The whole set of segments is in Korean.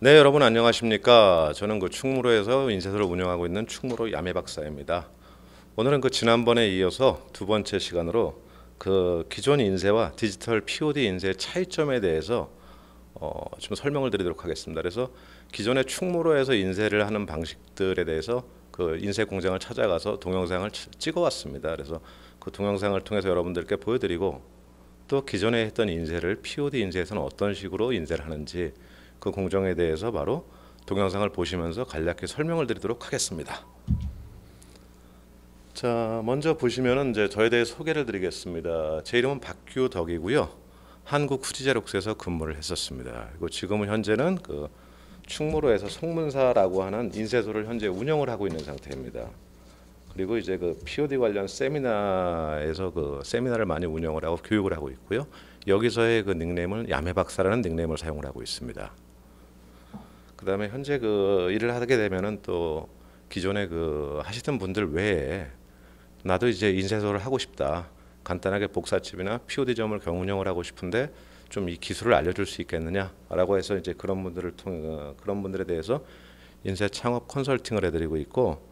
네, 여러분 안녕하십니까? 저는 그 충무로에서 인쇄소를 운영하고 있는 충무로 야매 박사입니다. 오늘은 그 지난번에 이어서 두 번째 시간으로 그 기존 인쇄와 디지털 POD 인쇄의 차이점에 대해서 어, 좀 설명을 드리도록 하겠습니다. 그래서 기존의 충무로에서 인쇄를 하는 방식들에 대해서 그 인쇄 공장을 찾아가서 동영상을 찍어왔습니다. 그래서 그 동영상을 통해서 여러분들께 보여드리고 또 기존에 했던 인쇄를 POD 인쇄에서는 어떤 식으로 인쇄를 하는지 그 공정에 대해서 바로 동영상을 보시면서 간략히 설명을 드리도록 하겠습니다. 자, 먼저 보시면은 이제 저에 대해 소개를 드리겠습니다. 제 이름은 박규덕이고요. 한국 후지제록스에서 근무를 했었습니다. 그리고 지금은 현재는 그 충무로에서 송문사라고 하는 인쇄소를 현재 운영을 하고 있는 상태입니다. 그리고 이제 그 POD 관련 세미나에서 그 세미나를 많이 운영을 하고 교육을 하고 있고요. 여기서의 그 닉네임을 야매 박사라는 닉네임을 사용을 하고 있습니다. 그다음에 현재 그 일을 하게 되면은 또 기존에 그 하시던 분들 외에 나도 이제 인쇄소를 하고 싶다. 간단하게 복사집이나 POD점을 경운영을 하고 싶은데 좀 이 기술을 알려줄 수 있겠느냐라고 해서 이제 그런 분들을 통해 어, 그런 분들에 대해서 인쇄 창업 컨설팅을 해드리고 있고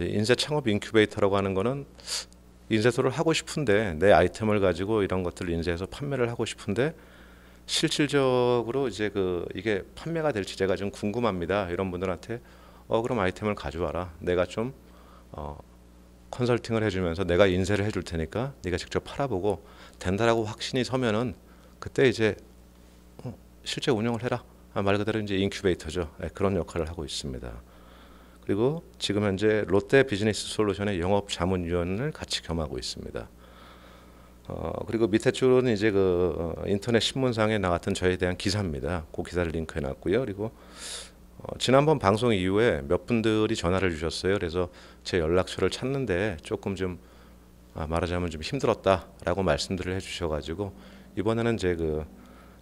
인쇄 창업 인큐베이터라고 하는 거는 인쇄소를 하고 싶은데 내 아이템을 가지고 이런 것들을 인쇄해서 판매를 하고 싶은데 실질적으로 이제 그 이게 판매가 될지 제가 좀 궁금합니다. 이런 분들한테 어 그럼 아이템을 가져와라. 내가 좀 어, 컨설팅을 해주면서 내가 인쇄를 해줄 테니까 네가 직접 팔아보고 된다라고 확신이 서면은 그때 이제 어, 실제 운영을 해라. 아, 말 그대로 이제 인큐베이터죠. 네, 그런 역할을 하고 있습니다. 그리고 지금 현재 롯데 비즈니스 솔루션의 영업 자문위원을 같이 겸하고 있습니다. 어, 그리고 밑에 줄은 이제 그 어, 인터넷 신문상에 나왔던 저에 대한 기사입니다. 그 기사를 링크해 놨고요. 그리고 어, 지난번 방송 이후에 몇 분들이 전화를 주셨어요. 그래서 제 연락처를 찾는데 조금 좀 아, 말하자면 좀 힘들었다라고 말씀들을 해주셔가지고 이번에는 제 그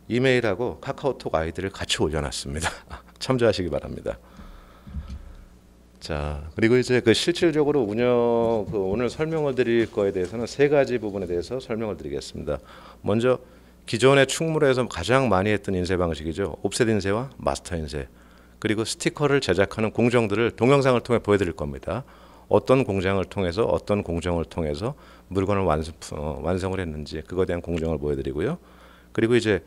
이메일하고 카카오톡 아이디를 같이 올려놨습니다. 참조하시기 바랍니다. 자 그리고 이제 그 실질적으로 운영 그 오늘 설명을 드릴 거에 대해서는 세 가지 부분에 대해서 설명을 드리겠습니다. 먼저 기존의 충무로에서 가장 많이 했던 인쇄 방식이죠. 옵셋 인쇄와 마스터 인쇄 그리고 스티커를 제작하는 공정들을 동영상을 통해 보여드릴 겁니다. 어떤 공장을 통해서 어떤 공정을 통해서 물건을 완성, 어, 완성을 했는지 그거에 대한 공정을 보여드리고요. 그리고 이제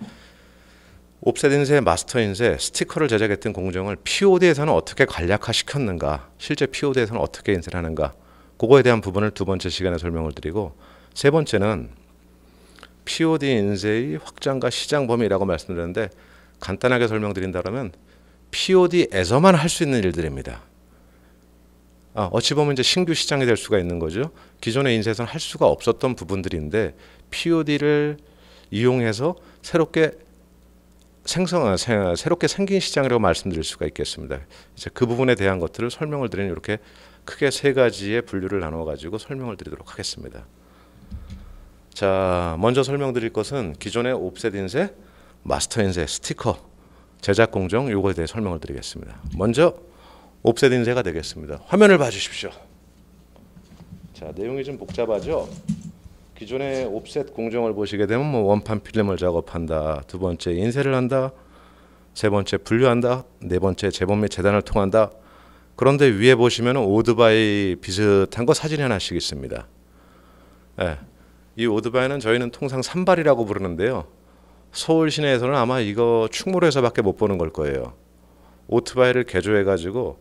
옵셋 인쇄, 마스터 인쇄, 스티커를 제작했던 공정을 POD에서는 어떻게 간략화 시켰는가, 실제 POD에서는 어떻게 인쇄를 하는가, 그거에 대한 부분을 두 번째 시간에 설명을 드리고 세 번째는 POD 인쇄의 확장과 시장 범위라고 말씀드렸는데 간단하게 설명드린다면 POD에서만 할 수 있는 일들입니다. 아, 어찌 보면 이제 신규 시장이 될 수가 있는 거죠. 기존의 인쇄에서는할 수가 없었던 부분들인데 POD를 이용해서 새롭게 생성한 아, 새롭게 생긴 시장이라고 말씀드릴 수가 있겠습니다. 이제 그 부분에 대한 것들을 설명을 드리는 이렇게 크게 세 가지의 분류를 나눠 가지고 설명을 드리도록 하겠습니다. 자, 먼저 설명드릴 것은 기존의 옵셋 인쇄, 마스터 인쇄, 스티커, 제작 공정 요거에 대해 설명을 드리겠습니다. 먼저 옵셋 인쇄가 되겠습니다. 화면을 봐 주십시오. 자, 내용이 좀 복잡하죠? 기존의 옵셋 공정을 보시게 되면 뭐 원판 필름을 작업한다, 두 번째 인쇄를 한다, 세 번째 분류한다, 네 번째 재본 및 재단을 통한다. 그런데 위에 보시면 오드바이 비슷한 거 사진이 하나씩 있습니다. 예. 이 오드바이는 저희는 통상 산발이라고 부르는데요. 서울 시내에서는 아마 이거 충무로에서밖에 못 보는 걸 거예요. 오토바이를 개조해 가지고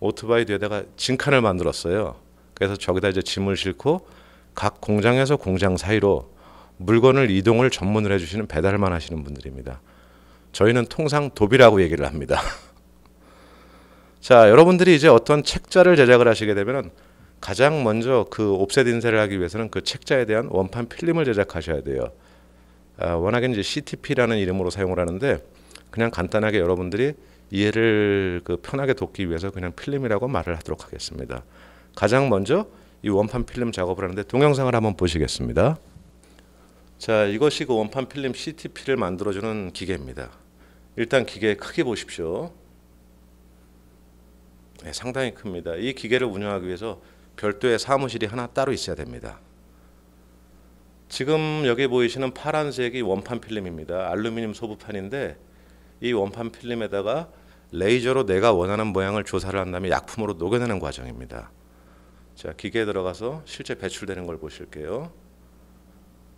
오토바이 뒤에다가 진칸을 만들었어요. 그래서 저기다 이제 짐을 싣고 각 공장에서 공장 사이로 물건을 이동을 전문을 해주시는 배달만 하시는 분들입니다. 저희는 통상 도비라고 얘기를 합니다. 자, 여러분들이 이제 어떤 책자를 제작을 하시게 되면 가장 먼저 그 옵셋 인쇄를 하기 위해서는 그 책자에 대한 원판 필름을 제작하셔야 돼요. 아, 워낙에 이제 CTP라는 이름으로 사용을 하는데 그냥 간단하게 여러분들이 이해를 그 편하게 돕기 위해서 그냥 필름이라고 말을 하도록 하겠습니다. 가장 먼저 이 원판 필름 작업을 하는데 동영상을 한번 보시겠습니다. 자, 이것이 그 원판 필름 CTP를 만들어주는 기계입니다. 일단 기계 크기 보십시오. 네, 상당히 큽니다. 이 기계를 운영하기 위해서 별도의 사무실이 하나 따로 있어야 됩니다. 지금 여기 보이시는 파란색이 원판 필름입니다. 알루미늄 소부판인데 이 원판 필름에다가 레이저로 내가 원하는 모양을 조사를 한 다음에 약품으로 녹여내는 과정입니다. 자, 기계에 들어가서 실제 배출되는 걸 보실게요.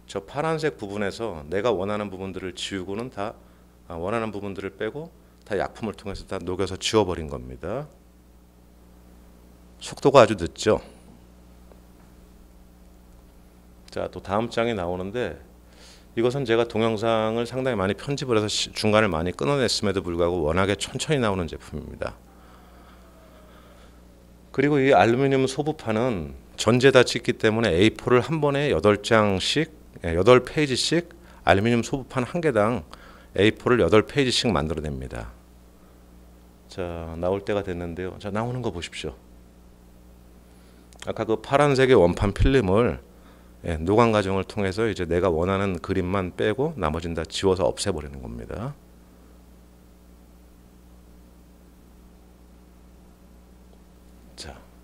저 파란색 부분에서 내가 원하는 부분들을 지우고는 다 아, 원하는 부분들을 빼고 다 약품을 통해서 다 녹여서 지워버린 겁니다. 속도가 아주 늦죠. 자, 또 다음 장에 나오는데 이것은 제가 동영상을 상당히 많이 편집을 해서 중간을 많이 끊어냈음에도 불구하고 워낙에 천천히 나오는 제품입니다. 그리고 이 알루미늄 소부판은 전제다 찍기 때문에 A4를 한 번에 8장씩 8페이지씩 예, 알루미늄 소부판 한 개당 A4를 8페이지씩 만들어냅니다. 자, 나올 때가 됐는데요. 자, 나오는 거 보십시오. 아까 그 파란색의 원판 필름을 예, 노광 과정을 통해서 이제 내가 원하는 그림만 빼고 나머지다 지워서 없애버리는 겁니다.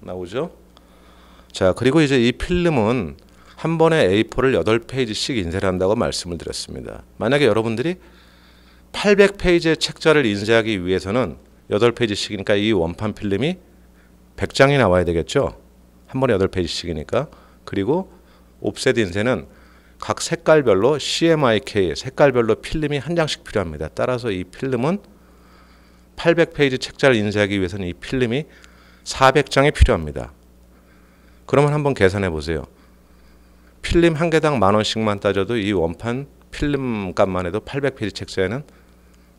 나오죠. 자, 그리고 이제 이 필름은 한 번에 A4를 8페이지씩 인쇄를 한다고 말씀을 드렸습니다. 만약에 여러분들이 800페이지의 책자를 인쇄하기 위해서는 8페이지씩이니까 이 원판 필름이 100장이 나와야 되겠죠. 한 번에 8페이지씩이니까. 그리고 옵셋 인쇄는 각 색깔별로 CMYK 색깔별로 필름이 한 장씩 필요합니다. 따라서 이 필름은 800페이지 책자를 인쇄하기 위해서는 이 필름이 400장이 필요합니다. 그러면 한번 계산해 보세요. 필름 한 개당 만 원씩만 따져도 이 원판 필름 값만 해도 800페이지 책자에는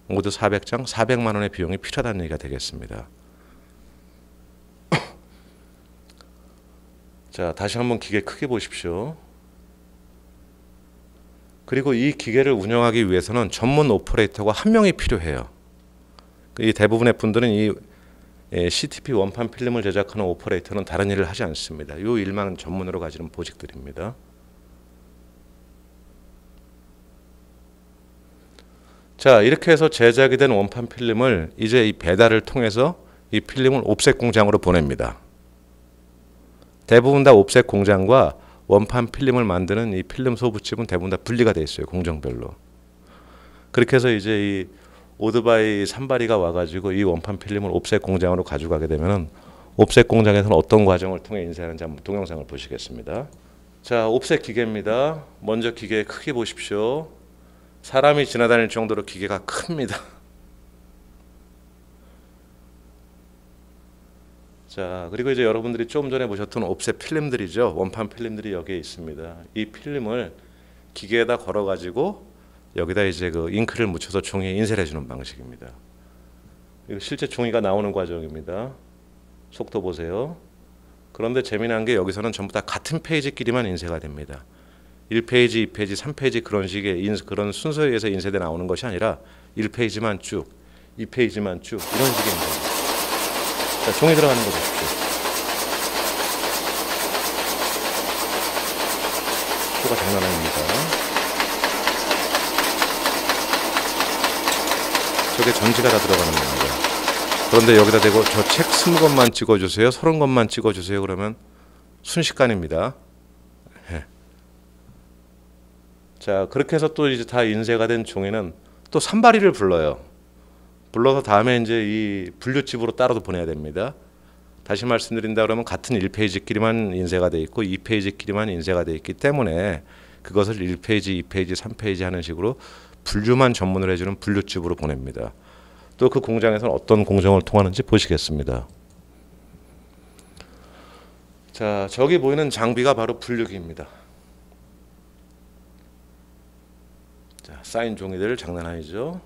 모두 400장 400만 원의 비용이 필요하다는 얘기가 되겠습니다. 자, 다시 한번 기계 크게 보십시오. 그리고 이 기계를 운영하기 위해서는 전문 오퍼레이터가 한 명이 필요해요. 이 대부분의 분들은 이 예, CTP 원판 필름을 제작하는 오퍼레이터는 다른 일을 하지 않습니다. 이 일만 전문으로 가지는 보직들입니다. 자 이렇게 해서 제작이 된 원판 필름을 이제 이 배달을 통해서 이 필름을 옵셋 공장으로 보냅니다. 대부분 다 옵셋 공장과 원판 필름을 만드는 이 필름 소부집은 대부분 다 분리가 돼 있어요 공정별로. 그렇게 해서 이제 이 오드바이 산바리가 와가지고 이 원판 필름을 옵셋 공장으로 가져가게 되면은 옵셋 공장에서는 어떤 과정을 통해 인쇄하는지 한번 동영상을 보시겠습니다. 자, 옵셋 기계입니다. 먼저 기계 크기 보십시오. 사람이 지나다닐 정도로 기계가 큽니다. 자, 그리고 이제 여러분들이 조금 전에 보셨던 옵셋 필름들이죠. 원판 필름들이 여기에 있습니다. 이 필름을 기계에다 걸어 가지고 여기다 이제 그 잉크를 묻혀서 종이에 인쇄를 해주는 방식입니다. 이거 실제 종이가 나오는 과정입니다. 속도 보세요. 그런데 재미난 게 여기서는 전부 다 같은 페이지끼리만 인쇄가 됩니다. 1페이지, 2페이지, 3페이지 그런 식의 인, 그런 순서에 의해서 인쇄돼 나오는 것이 아니라 1페이지만 쭉, 2페이지만 쭉 이런 식의 인쇄. 자, 종이 들어가는 거 보십시오. 속가 장난 아닙니다. 속에 전지가 다 들어가는 거예요. 그런데 여기다 대고 저 책 20권만 찍어주세요. 30권만 찍어주세요. 그러면 순식간입니다. 네. 자 그렇게 해서 또 이제 다 인쇄가 된 종이는 또 산발이를 불러요. 불러서 다음에 이제 이 분류집으로 따라서 보내야 됩니다. 다시 말씀드린다 그러면 같은 1페이지끼리만 인쇄가 돼 있고 2페이지끼리만 인쇄가 돼 있기 때문에 그것을 1페이지, 2페이지, 3페이지 하는 식으로 분류만 전문을 해주는 분류집으로 보냅니다. 또 그 공장에서는 어떤 공정을 통하는지 보시겠습니다. 자, 저기 보이는 장비가 바로 분류기입니다. 자, 쌓인 종이들 장난 아니죠?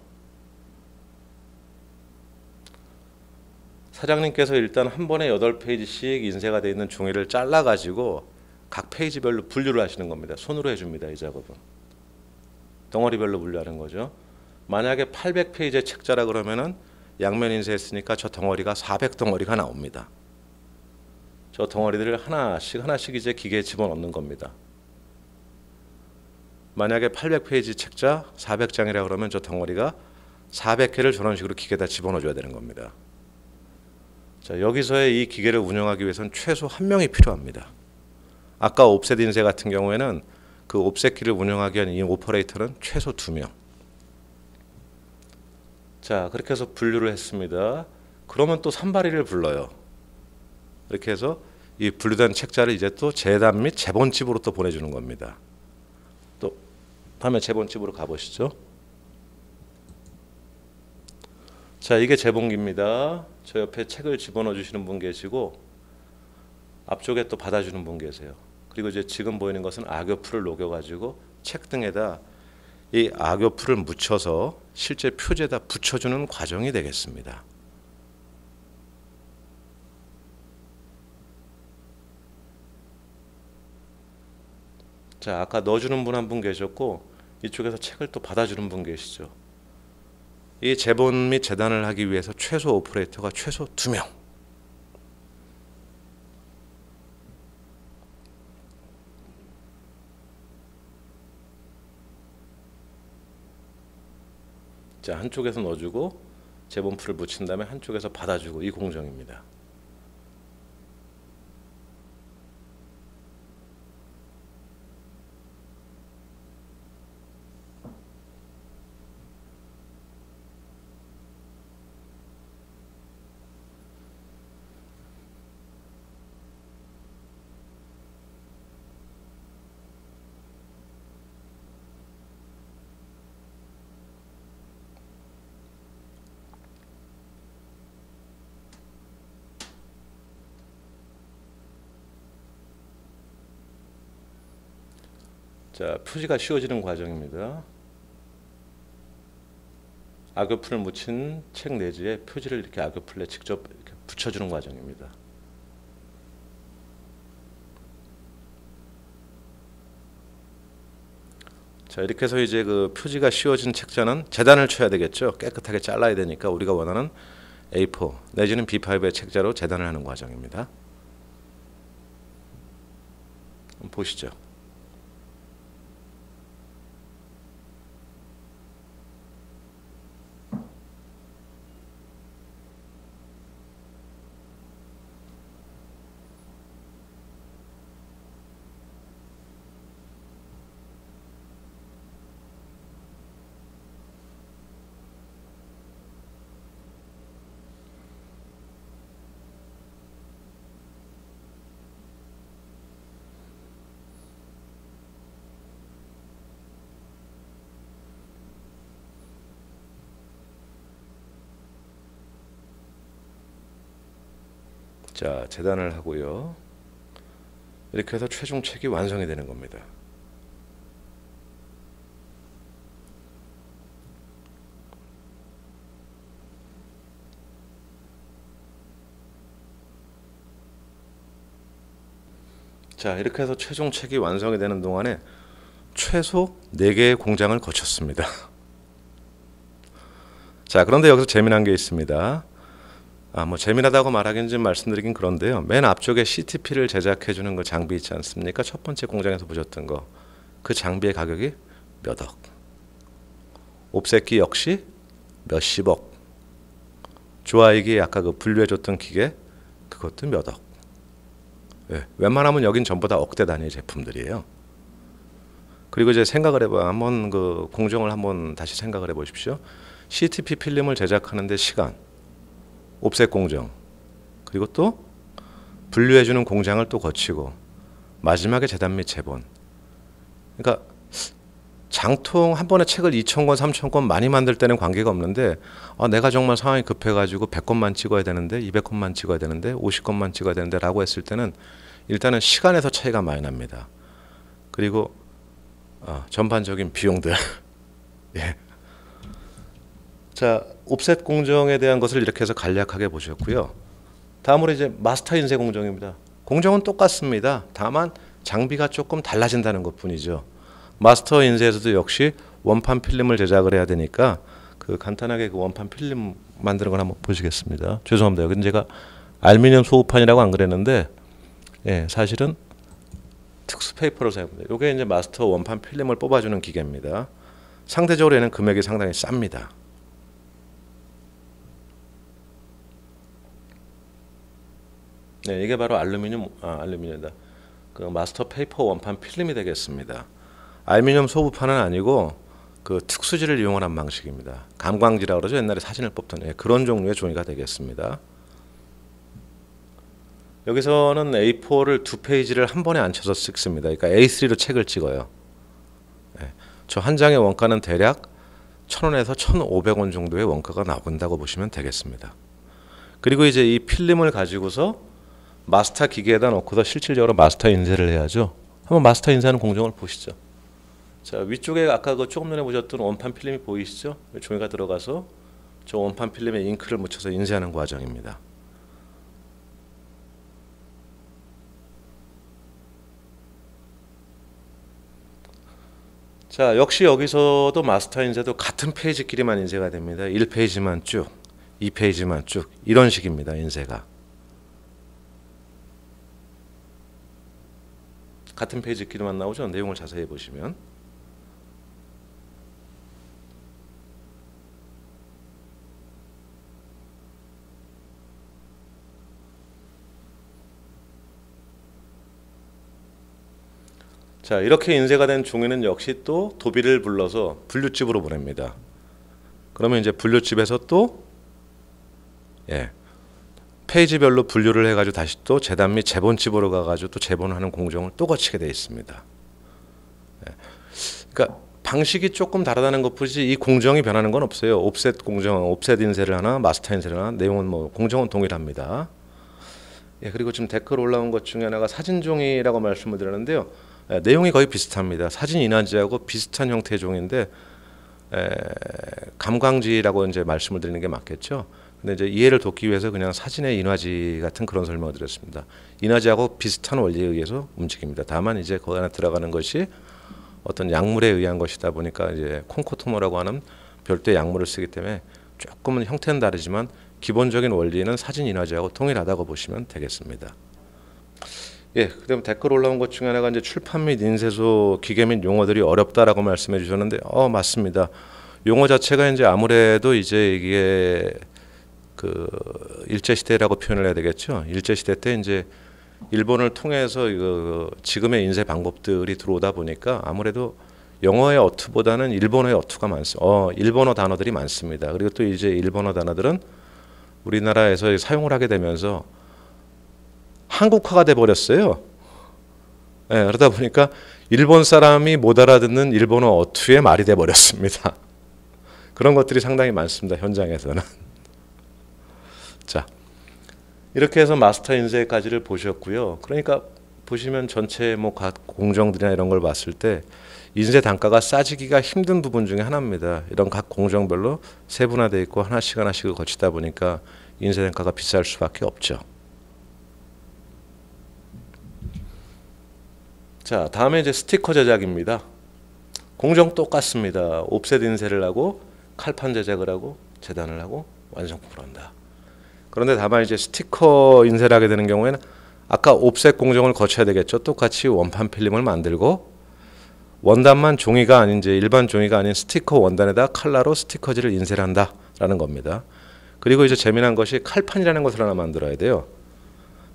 사장님께서 일단 한 번에 8페이지씩 인쇄가 되어 있는 종이를 잘라 가지고 각 페이지별로 분류를 하시는 겁니다. 손으로 해 줍니다, 이 작업은. 덩어리별로 분류하는 거죠. 만약에 800페이지의 책자라 그러면은 양면 인쇄했으니까 저 덩어리가 400덩어리가 나옵니다. 저 덩어리들을 하나씩 하나씩 이제 기계에 집어넣는 겁니다. 만약에 800페이지 책자 400장이라 그러면 저 덩어리가 400개를 저런 식으로 기계에다 집어넣어 줘야 되는 겁니다. 자, 여기서의 이 기계를 운영하기 위해서는 최소 한 명이 필요합니다. 아까 옵셋 인쇄 같은 경우에는 그 옵세키를 운영하기 위한 이 오퍼레이터는 최소 2명. 자, 그렇게 해서 분류를 했습니다. 그러면 또 산발이를 불러요. 이렇게 해서 이 분류된 책자를 이제 또 재단 및 재본집으로 또 보내주는 겁니다. 또 다음에 재본집으로 가보시죠. 자, 이게 재봉기입니다. 저 옆에 책을 집어넣어 주시는 분 계시고 앞쪽에 또 받아주는 분 계세요. 그리고 이제 지금 보이는 것은 악교풀을 녹여가지고 책 등에다 이 악교풀을 묻혀서 실제 표제에다 붙여주는 과정이 되겠습니다. 자 아까 넣어주는 분 한 분 계셨고 이쪽에서 책을 또 받아주는 분 계시죠. 이 재본 및 재단을 하기 위해서 최소 오퍼레이터가 최소 2명 자 한쪽에서 넣어주고 재본풀을 묻힌 다음에 한쪽에서 받아주고 이 공정입니다. 자, 표지가 씌워지는 과정입니다. 아그풀을 묻힌 책 내지에 표지를 이렇게 아그풀에 직접 이렇게 붙여주는 과정입니다. 자 이렇게 해서 이제 그 표지가 씌워진 책자는 재단을 쳐야 되겠죠. 깨끗하게 잘라야 되니까 우리가 원하는 A4 내지는 B5의 책자로 재단을 하는 과정입니다. 보시죠. 자, 재단을 하고요. 이렇게 해서 최종 책이 완성이 되는 겁니다. 자, 이렇게 해서 최종 책이 완성이 되는 동안에 최소 4개의 공장을 거쳤습니다. 자, 그런데 여기서 재미난 게 있습니다. 아, 뭐 재미나다고 말하기는 좀 말씀드리긴 그런데요. 맨 앞쪽에 CTP를 제작해 주는 그 장비 있지 않습니까? 첫 번째 공장에서 보셨던 거. 그 장비의 가격이 몇 억. 옵세키 역시 몇십억. 조아이기 아까 그 분류해 줬던 기계 그것도 몇 억. 예, 웬만하면 여긴 전부 다 억대 단위 제품들이에요. 그리고 이제 생각을 해봐 한번 그 공정을 한번 다시 생각을 해보십시오. CTP 필름을 제작하는데 시간, 옵셋 공정 그리고 또 분류해주는 공장을 또 거치고 마지막에 재단 및 재본 그러니까 장통 한 번에 책을 2천 권, 3천 권 많이 만들 때는 관계가 없는데 아, 내가 정말 상황이 급해가지고 100권만 찍어야 되는데 200권만 찍어야 되는데 50권만 찍어야 되는데 라고 했을 때는 일단은 시간에서 차이가 많이 납니다. 그리고 어, 전반적인 비용들 예. 자 옵셋 공정에 대한 것을 이렇게 해서 간략하게 보셨고요. 다음으로 이제 마스터 인쇄 공정입니다. 공정은 똑같습니다. 다만 장비가 조금 달라진다는 것뿐이죠. 마스터 인쇄에서도 역시 원판 필름을 제작을 해야 되니까 그 간단하게 그 원판 필름 만드는 걸 한번 보시겠습니다. 죄송합니다. 근데 제가 알미늄 소우판이라고 안 그랬는데 예, 사실은 특수 페이퍼를 사용합니다. 이게 이제 마스터 원판 필름을 뽑아주는 기계입니다. 상대적으로 얘는 금액이 상당히 쌉니다. 네, 이게 바로 알루미늄 아, 알루미늄이다. 그 마스터 페이퍼 원판 필름이 되겠습니다. 알루미늄 소부판은 아니고 그 특수지를 이용한 방식입니다. 감광지라고 그러죠. 옛날에 사진을 뽑던 예, 그런 종류의 종이가 되겠습니다. 여기서는 A4를 두 페이지를 한 번에 앉혀서 찍습니다. 그러니까 A3로 책을 찍어요. 예, 저한 장의 원가는 대략 1,000원에서 1,500원 정도의 원가가 나온다고 보시면 되겠습니다. 그리고 이제 이 필름을 가지고서 마스터 기계에다 놓고서 실질적으로 마스터 인쇄를 해야죠. 한번 마스터 인쇄하는 공정을 보시죠. 자 위쪽에 아까 그 조금 전에 보셨던 원판 필름이 보이시죠? 종이가 들어가서 저 원판 필름에 잉크를 묻혀서 인쇄하는 과정입니다. 자 역시 여기서도 마스터 인쇄도 같은 페이지끼리만 인쇄가 됩니다. 1페이지만 쭉, 2페이지만 쭉 이런 식입니다. 인쇄가. 같은 페이지 길만 나오죠. 내용을 자세히 보시면 자 이렇게 인쇄가 된 종이는 역시 또 도비를 불러서 분류집으로 보냅니다. 그러면 이제 분류집에서 또 예, 페이지별로 분류를 해가지고 다시 또 재단 및 재본집으로 가가지고 또 재본하는 공정을 또 거치게 돼 있습니다. 예. 그러니까 방식이 조금 다르다는 것뿐이지 이 공정이 변하는 건 없어요. 옵셋 공정, 옵셋 인쇄를 하나, 마스터 인쇄를 하나, 내용은 뭐 공정은 동일합니다. 예, 그리고 지금 댓글 올라온 것 중에 하나가 사진 종이라고 말씀을 드렸는데요. 예, 내용이 거의 비슷합니다. 사진 인화지하고 비슷한 형태의 종인데 에, 예, 감광지라고 이제 말씀을 드리는 게 맞겠죠. 근데 이제 이해를 돕기 위해서 그냥 사진의 인화지 같은 그런 설명을 드렸습니다. 인화지하고 비슷한 원리에 의해서 움직입니다. 다만 이제 그 안에 들어가는 것이 어떤 약물에 의한 것이다 보니까 이제 콩코토모라고 하는 별도의 약물을 쓰기 때문에 조금은 형태는 다르지만 기본적인 원리는 사진 인화지하고 통일하다고 보시면 되겠습니다. 예, 그다음 댓글 올라온 것 중에 하나가 이제 출판 및 인쇄소 기계 및 용어들이 어렵다라고 말씀해 주셨는데, 어 맞습니다. 용어 자체가 이제 아무래도 이제 이게 그 일제 시대라고 표현을 해야 되겠죠. 일제 시대 때 이제 일본을 통해서 그 지금의 인쇄 방법들이 들어오다 보니까 아무래도 영어의 어투보다는 일본어의 어투가 많습니다. 어, 일본어 단어들이 많습니다. 그리고 또 이제 일본어 단어들은 우리나라에서 사용을 하게 되면서 한국화가 돼 버렸어요. 네, 예, 그러다 보니까 일본 사람이 못 알아듣는 일본어 어투의 말이 돼 버렸습니다. 그런 것들이 상당히 많습니다. 현장에서는. 자, 이렇게 해서 마스터 인쇄 까지를 보셨고요. 그러니까 보시면 전체 뭐 각 공정들이나 이런 걸 봤을 때 인쇄 단가가 싸지기가 힘든 부분 중에 하나입니다. 이런 각 공정별로 세분화되어 있고 하나씩 하나씩을 거치다 보니까 인쇄 단가가 비쌀 수밖에 없죠. 자, 다음에 이제 스티커 제작입니다. 공정 똑같습니다. 옵셋 인쇄를 하고 칼판 제작을 하고 재단을 하고 완성품을 한다. 그런데 다만 이제 스티커 인쇄를 하게 되는 경우에는 아까 옵셋 공정을 거쳐야 되겠죠. 똑같이 원판 필름을 만들고 원단만 종이가 아닌 이제 일반 종이가 아닌 스티커 원단에다 칼라로 스티커지를 인쇄를 한다라는 겁니다. 그리고 이제 재미난 것이 칼판이라는 것을 하나 만들어야 돼요.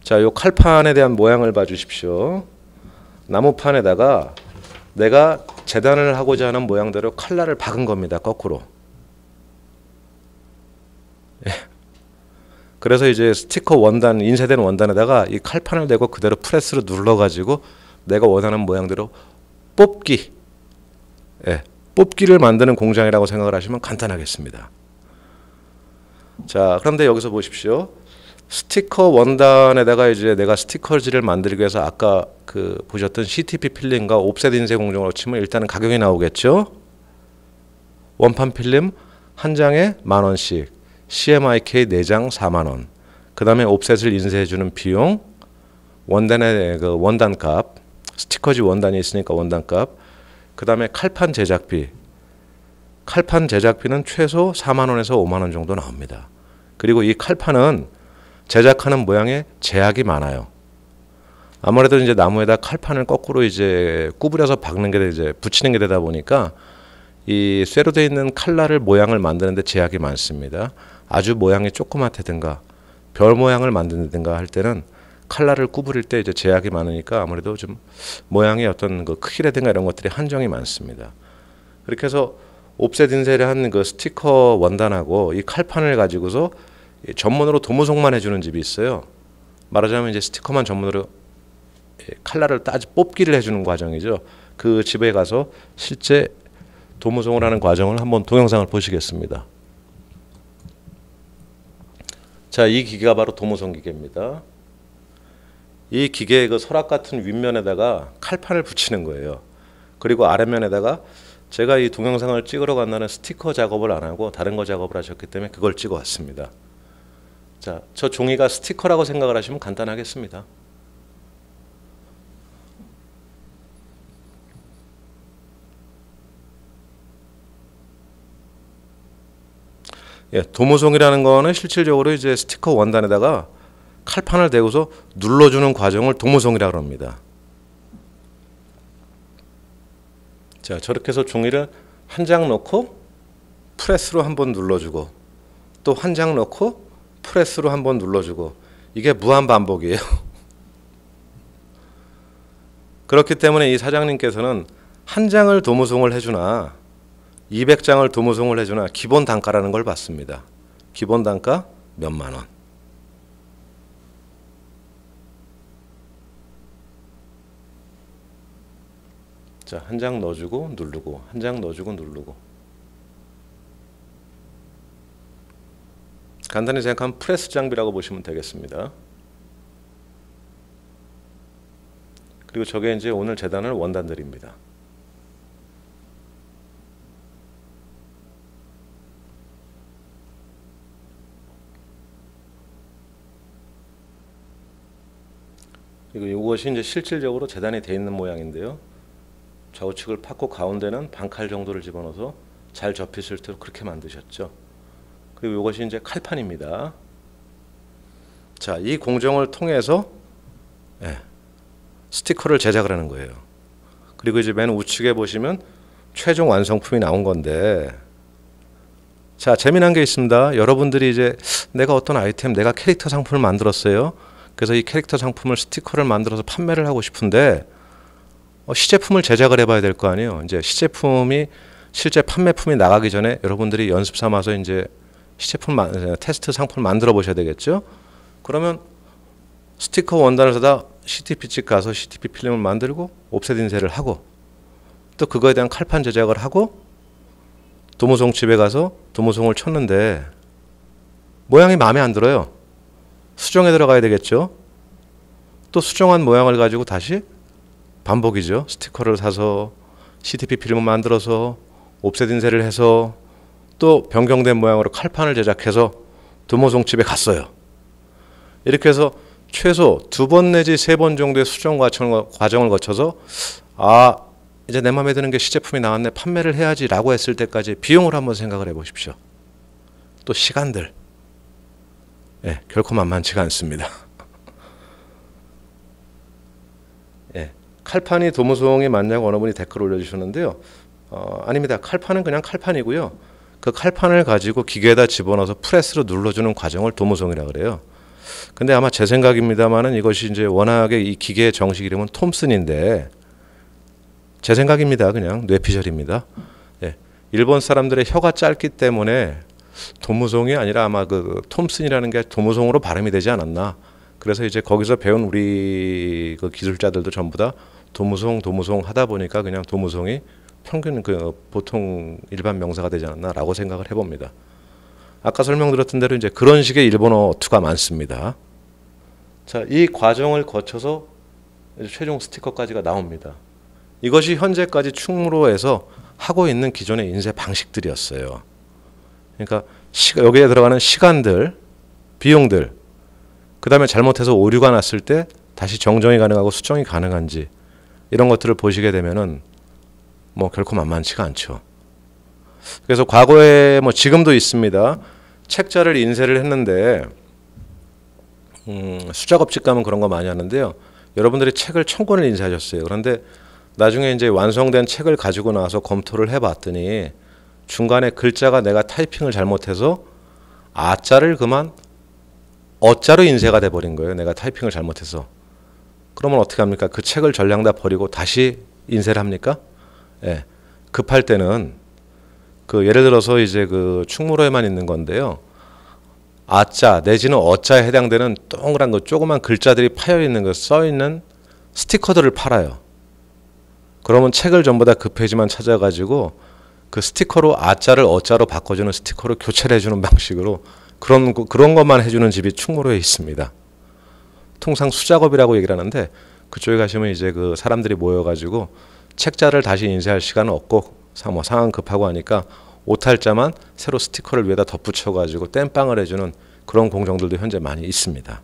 자, 요 칼판에 대한 모양을 봐 주십시오. 나무판에다가 내가 재단을 하고자 하는 모양대로 칼라를 박은 겁니다. 거꾸로. 그래서 이제 스티커 원단 인쇄된 원단에다가 이 칼판을 대고 그대로 프레스로 눌러가지고 내가 원하는 모양대로 뽑기, 예, 뽑기를 만드는 공장이라고 생각을 하시면 간단하겠습니다. 자, 그런데 여기서 보십시오. 스티커 원단에다가 이제 내가 스티커지를 만들기 위해서 아까 그 보셨던 CTP 필름과 옵셋 인쇄 공정으로 치면 일단은 가격이 나오겠죠. 원판 필름 한 장에 만 원씩. CMYK 내장 4만 원. 그다음에 옵셋을 인쇄해 주는 비용, 원단의 그 원단값, 스티커지 원단이 있으니까 원단값. 그다음에 칼판 제작비. 칼판 제작비는 최소 4만 원에서 5만 원 정도 나옵니다. 그리고 이 칼판은 제작하는 모양에 제약이 많아요. 아무래도 이제 나무에다 칼판을 거꾸로 이제 구부려서 박는 게 이제 붙이는 게 되다 보니까 이 쇠로 되어 있는 칼날을 모양을 만드는데 제약이 많습니다. 아주 모양이 조그맣다든가 별 모양을 만든다든가 할 때는 칼날을 구부릴 때 이제 제약이 많으니까 아무래도 좀 모양의 어떤 그 크기라든가 이런 것들이 한정이 많습니다. 그렇게 해서 옵셋 인쇄를 한그 스티커 원단하고 이 칼판을 가지고서 전문으로 도무송만 해주는 집이 있어요. 말하자면 이제 스티커만 전문으로 칼날을 따지 뽑기를 해주는 과정이죠. 그 집에 가서 실제 도무송을 하는 과정을 한번 동영상을 보시겠습니다. 자, 이 기계가 바로 도모성 기계입니다. 이 기계의 그 서랍 같은 윗면에다가 칼판을 붙이는 거예요. 그리고 아래면에다가 제가 이 동영상을 찍으러 간다는 스티커 작업을 안 하고 다른 거 작업을 하셨기 때문에 그걸 찍어 왔습니다. 자, 저 종이가 스티커라고 생각을 하시면 간단하겠습니다. 예, 도모송이라는 거는 실질적으로 이제 스티커 원단에다가 칼판을 대고서 눌러주는 과정을 도모송이라고 합니다. 자, 저렇게 해서 종이를 한 장 넣고 프레스로 한번 눌러주고 또 한 장 넣고 프레스로 한번 눌러주고 이게 무한 반복이에요. 그렇기 때문에 이 사장님께서는 한 장을 도모송을 해주나 200장을 도모송을 해주나 기본 단가라는 걸봤습니다 기본 단가 몇만 원. 자, 한 장 넣어주고 누르고 한 장 넣어주고 누르고 간단히 생각하면 프레스 장비라고 보시면 되겠습니다. 그리고 저게 이제 오늘 재단을 원단들입니다. 그리 이것이 이제 실질적으로 재단이 되어 있는 모양인데요. 좌우측을 팠고 가운데는 반칼 정도를 집어넣어서 잘 접히실 때 그렇게 만드셨죠. 그리고 이것이 이제 칼판입니다. 자, 이 공정을 통해서 예, 스티커를 제작을 하는 거예요. 그리고 이제 맨 우측에 보시면 최종 완성품이 나온 건데 자 재미난 게 있습니다. 여러분들이 이제 내가 어떤 아이템, 내가 캐릭터 상품을 만들었어요. 그래서 이 캐릭터 상품을 스티커를 만들어서 판매를 하고 싶은데 어, 시제품을 제작을 해봐야 될 거 아니에요. 이제 시제품이 실제 판매품이 나가기 전에 여러분들이 연습 삼아서 이제 시제품 테스트 상품 만들어 보셔야 되겠죠. 그러면 스티커 원단을 사다 CTP 집 가서 CTP 필름을 만들고 옵셋 인쇄를 하고 또 그거에 대한 칼판 제작을 하고 도무송 집에 가서 도무송을 쳤는데 모양이 마음에 안 들어요. 수정에 들어가야 되겠죠. 또 수정한 모양을 가지고 다시 반복이죠. 스티커를 사서 CTP 필름을 만들어서 옵셋 인쇄를 해서 또 변경된 모양으로 칼판을 제작해서 두모송집에 갔어요. 이렇게 해서 최소 두 번 내지 세 번 정도의 수정 과정을 거쳐서 아 이제 내 마음에 드는 게 시제품이 나왔네 판매를 해야지라고 했을 때까지 비용을 한번 생각을 해보십시오. 또 시간들 예, 결코 만만치가 않습니다. 예, 칼판이 도무송에 맞냐고 어느 분이 댓글 올려주셨는데요. 어, 아닙니다. 칼판은 그냥 칼판이고요. 그 칼판을 가지고 기계에다 집어넣어서 프레스로 눌러주는 과정을 도무송이라 그래요. 근데 아마 제 생각입니다만은 이것이 이제 워낙에 이 기계의 정식 이름은 톰슨인데 제 생각입니다. 그냥 뇌피셜입니다. 예, 일본 사람들의 혀가 짧기 때문에 도무송이 아니라 아마 그 톰슨이라는 게 도무송으로 발음이 되지 않았나. 그래서 이제 거기서 배운 우리 그 기술자들도 전부 다 도무송 도무송 하다 보니까 그냥 도무송이 평균 그 보통 일반 명사가 되지 않았나라고 생각을 해봅니다. 아까 설명드렸던 대로 이제 그런 식의 일본어 투가 많습니다. 자, 이 과정을 거쳐서 최종 스티커까지가 나옵니다. 이것이 현재까지 충무로에서 하고 있는 기존의 인쇄 방식들이었어요. 그러니까 시, 여기에 들어가는 시간들, 비용들, 그 다음에 잘못해서 오류가 났을 때 다시 정정이 가능하고 수정이 가능한지 이런 것들을 보시게 되면은 뭐 결코 만만치가 않죠. 그래서 과거에 뭐 지금도 있습니다. 책자를 인쇄를 했는데 음, 수작업직 가면 그런 거 많이 하는데요. 여러분들이 책을 천 권을 인쇄하셨어요. 그런데 나중에 이제 완성된 책을 가지고 나와서 검토를 해봤더니 중간에 글자가 내가 타이핑을 잘못해서 아자를 그만 어자로 인쇄가 돼버린 거예요. 내가 타이핑을 잘못해서. 그러면 어떻게 합니까? 그 책을 전량 다 버리고 다시 인쇄를 합니까? 예. 급할 때는 그 예를 들어서 이제 그 충무로에만 있는 건데요. 아자 내지는 어자에 해당되는 동그란 거 그 조그만 글자들이 파여 있는 거써 그 있는 스티커들을 팔아요. 그러면 책을 전부 다그 페이지만 찾아가지고 그 스티커로 아자를 어자로 바꿔주는 스티커로 교체를 해주는 방식으로 그런 그런 것만 해주는 집이 충무로에 있습니다. 통상 수작업이라고 얘기를 하는데 그쪽에 가시면 이제 그 사람들이 모여가지고 책자를 다시 인쇄할 시간은 없고 뭐 상황 급하고 하니까 오탈자만 새로 스티커를 위에다 덧붙여가지고 땜빵을 해주는 그런 공정들도 현재 많이 있습니다.